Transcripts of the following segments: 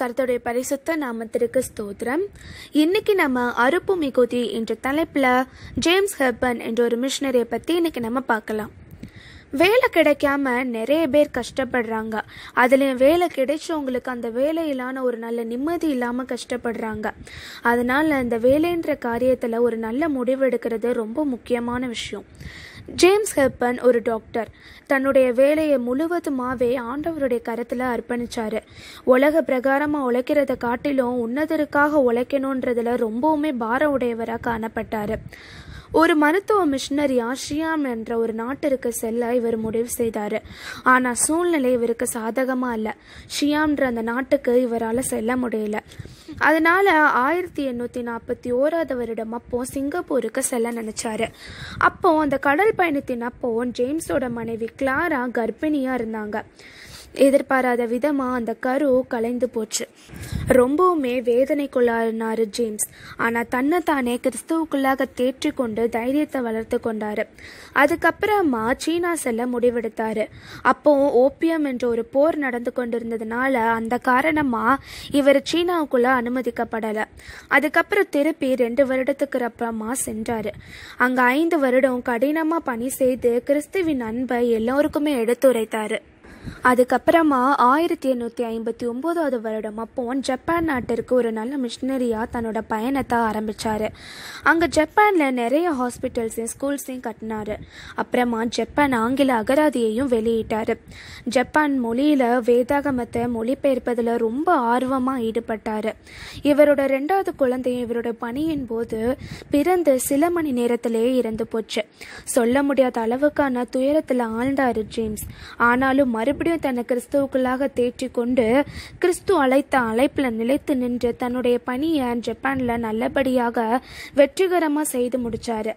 கருத்துடைய பரிசுத்த நாமத்திற்கு ஸ்தோத்திரம் இன்னைக்கு நம்ம அருப்பு மிகுதி என்ற தலைப்பில் ஜேம்ஸ் ஹெப்பன் என்ற ஒரு மிஷினரியை பற்றி இன்னைக்கு நம்ம பார்க்கலாம் வேலை கிடைக்காம நிறைய பேர் கஷ்டப்படுறாங்க அதுலேயும் வேலை கிடைச்சவங்களுக்கு அந்த வேலையிலான ஒரு நல்ல நிம்மதி இல்லாமல் கஷ்டப்படுறாங்க அதனால் அந்த வேலைன்ற காரியத்தில் ஒரு நல்ல முடிவெடுக்கிறது ரொம்ப முக்கியமான விஷயம் ஜேம்ஸ் ஹெப்பன் ஒரு டாக்டர் தன்னுடைய வேலையை முழுவதுமாவே ஆண்டவருடைய கருத்தில் அர்ப்பணிச்சாரு உலக பிரகாரமாக உழைக்கிறத காட்டிலும் உன்னதருக்காக உழைக்கணுன்றதுல ரொம்பவுமே பார உடையவராக காணப்பட்டார் ஒரு மருத்துவ மிஷினரி ஷியாம் என்ற ஒரு நாட்டிற்கு செல்ல இவர் முடிவு செய்தார் ஆனால் சூழ்நிலை இவருக்கு சாதகமாக இல்லை ஷியாம்ன்ற அந்த நாட்டுக்கு இவரால் செல்ல முடியல அதனால் ஆயிரத்தி எண்ணூற்றி நாற்பத்தி ஓராவது வருடம் அப்போது சிங்கப்பூருக்கு செல்ல நினச்சாரு அப்போது அந்த கடல் பயணத்தின் அப்போ ஜேம்ஸோட மனைவி கிளாரா கர்ப்பிணியாக இருந்தாங்க எதிர்பாராத விதமாக அந்த கரு கலைந்து போச்சு ரொம்பவுமே வேதனைக்குள்ளானாரு ஜேம்ஸ் ஆனால் தானே கிறிஸ்துவுக்குள்ளாக தேற்றி கொண்டு தைரியத்தை வளர்த்து கொண்டாரு அதுக்கப்புறமா சீனா செல்ல முடிவெடுத்தாரு அப்போ ஓபியம் என்ற ஒரு போர் நடந்து கொண்டிருந்ததுனால அந்த காரணமாக இவர் சீனாவுக்குள்ளே அனுமதிக்கப்படலை அதுக்கப்புறம் திருப்பி ரெண்டு வருடத்துக்கு அப்புறமா சென்றார் அங்கே ஐந்து வருடம் கடினமாக பணி செய்து கிறிஸ்துவின் அன்பை எல்லோருக்குமே எடுத்துரைத்தார் அதுக்கப்புறமா ஆயிரத்தி எண்ணூற்றி ஐம்பத்தி ஒம்போதாவது வருடம் அப்போ ஜப்பான் நாட்டிற்கு ஒரு நல்ல மிஷினரியாக தன்னோட பயணத்தை ஆரம்பித்தார் அங்கே ஜப்பானில் நிறைய ஹாஸ்பிட்டல்ஸையும் ஸ்கூல்ஸையும் கட்டினார் அப்புறமா ஜப்பான் ஆங்கில அகராதியையும் வெளியிட்டார் ஜப்பான் மொழியில் வேதாகமத்தை மொழிபெயர்ப்பதில் ரொம்ப ஆர்வமாக ஈடுபட்டார் இவரோட ரெண்டாவது குழந்தையும் இவரோட பணியின் போது பிறந்து சில மணி நேரத்திலேயே இறந்து போச்சு சொல்ல முடியாத அளவுக்கான துயரத்தில் ஆழ்ந்தார் ஜேம்ஸ் ஆனாலும் மறு மறுபடியும் தன்னை கிறிஸ்துவுக்குள்ளாக தேற்றிக்கொண்டு கிறிஸ்து அழைத்த அழைப்பில் நிலைத்து நின்று தன்னுடைய பணியை ஜப்பானில் நல்லபடியாக வெற்றிகரமாக செய்து முடித்தார்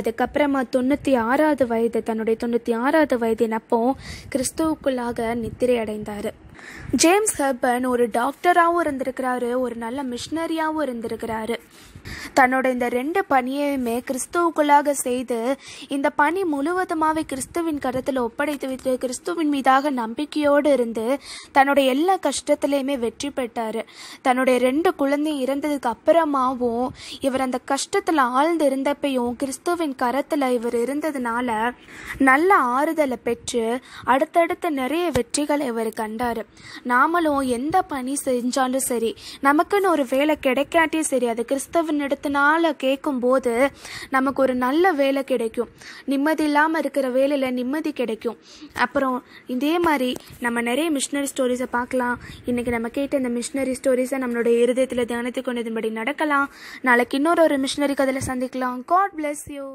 அதுக்கப்புறமா தொண்ணூற்றி ஆறாவது வயது தன்னுடைய தொண்ணூற்றி ஆறாவது வயதினப்போ கிறிஸ்துவுக்குள்ளாக நித்திரை அடைந்தார் ஜேம்ஸ் ஹெப்பன் ஒரு டாக்டராகவும் இருந்திருக்கிறாரு ஒரு நல்ல மிஷினரியாகவும் இருந்திருக்கிறாரு தன்னோட இந்த ரெண்டு பணியையுமே கிறிஸ்துவுக்குள்ளாக செய்து இந்த பணி முழுவதுமாவே கிறிஸ்துவின் கருத்தில் ஒப்படைத்து விட்டு கிறிஸ்துவின் மீதாக நம்பிக்கையோடு இருந்து தன்னோட எல்லா கஷ்டத்துலேயுமே வெற்றி பெற்றார் தன்னுடைய ரெண்டு குழந்தை இறந்ததுக்கு அப்புறமாவும் இவர் அந்த கஷ்டத்தில் ஆழ்ந்து இருந்தப்பையும் கிறிஸ்துவின் கரத்தில் இவர் இருந்ததுனால நல்ல ஆறுதலை பெற்று அடுத்தடுத்த நிறைய வெற்றிகளை இவர் கண்டார் நாமளும் எந்த பணி செஞ்சாலும் சரி நமக்குன்னு ஒரு வேலை கிடைக்காட்டியும் சரி அது எடுத்து நாளை கேட்கும்போது நமக்கு ஒரு நல்ல வேலை கிடைக்கும் நிம்மதி இல்லாமல் இருக்கிற வேலையில் நிம்மதி கிடைக்கும் அப்புறம் இதே மாதிரி நம்ம நிறைய மிஷினரி ஸ்டோரிஸை பார்க்கலாம் இன்றைக்கி நம்ம கேட்ட இந்த மிஷினரி ஸ்டோரிஸை நம்மளுடைய இருதயத்தில் தியானத்துக்கு கொண்டதுபடி நடக்கலாம் நாளைக்கு இன்னொரு ஒரு மிஷினரி கதையில் சந்திக்கலாம் காட் பிளெஸ் யூ